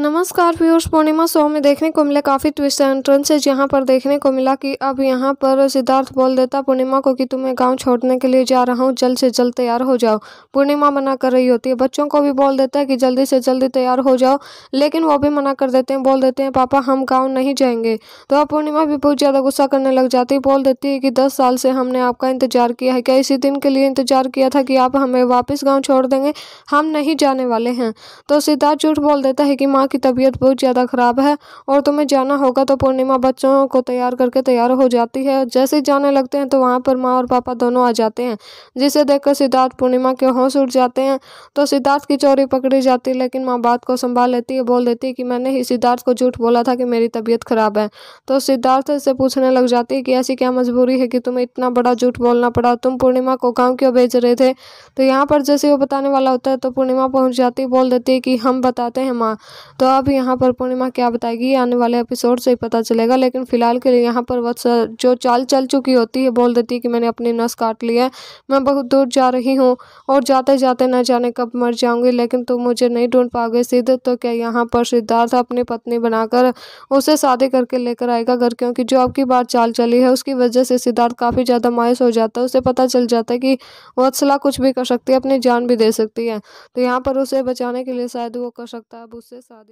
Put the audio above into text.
नमस्कार व्यूअर्स पूर्णिमा शो में देखने को मिला काफ़ी ट्विस्ट एंट्रेंस है जहाँ पर देखने को मिला कि अब यहाँ पर सिद्धार्थ बोल देता पूर्णिमा को कि तुम्हें गांव छोड़ने के लिए जा रहा हूँ जल्द से जल्द तैयार हो जाओ पूर्णिमा मना कर रही होती है बच्चों को भी बोल देता है कि जल्दी से जल्दी तैयार हो जाओ लेकिन वो भी मना कर देते हैं बोल देते हैं पापा हम गाँव नहीं जाएंगे तो अब पूर्णिमा भी बहुत ज़्यादा गुस्सा करने लग जाती है बोल देती है कि दस साल से हमने आपका इंतजार किया है क्या इसी दिन के लिए इंतजार किया था कि आप हमें वापस गाँव छोड़ देंगे हम नहीं जाने वाले हैं तो सिद्धार्थ झूठ बोल देता है कि माँ की तबीयत बहुत ज़्यादा ख़राब है और तुम्हें जाना होगा तो पूर्णिमा बच्चों को तैयार करके तैयार हो जाती है जैसे जाने लगते हैं तो वहाँ पर माँ और पापा दोनों आ जाते हैं जिसे देखकर सिद्धार्थ पूर्णिमा के होश उठ जाते हैं तो सिद्धार्थ की चोरी पकड़ी जाती है लेकिन माँ बात को संभाल लेती है बोल देती है कि मैंने ही सिद्धार्थ को झूठ बोला था कि मेरी तबीयत ख़राब है तो सिद्धार्थ से पूछने लग जाती है कि ऐसी क्या मजबूरी है कि तुम्हें इतना बड़ा झूठ बोलना पड़ा तुम पूर्णिमा को गाँव क्यों भेज रहे थे तो यहाँ पर जैसे वो बताने वाला होता है तो पूर्णिमा पहुँच जाती बोल देती है कि हम बताते हैं माँ तो अब यहाँ पर पूर्णिमा क्या बताएगी आने वाले एपिसोड से ही पता चलेगा लेकिन फिलहाल के लिए यहाँ पर वत्स जो चाल चल चुकी होती है बोल देती है कि मैंने अपनी नस काट ली है मैं बहुत दूर जा रही हूँ और जाते जाते ना जाने कब मर जाऊँगी लेकिन तुम मुझे नहीं ढूंढ पाओगे सिद्ध तो क्या यहाँ पर सिद्धार्थ अपनी पत्नी बनाकर उसे शादी करके लेकर आएगा घर क्योंकि जो अब की बार चाल चली है उसकी वजह से सिद्धार्थ काफ़ी ज़्यादा मायूस हो जाता है उसे पता चल जाता है कि वत्सला कुछ भी कर सकती है अपनी जान भी दे सकती है तो यहाँ पर उसे बचाने के लिए शायद वो कर सकता है अब उससे शादी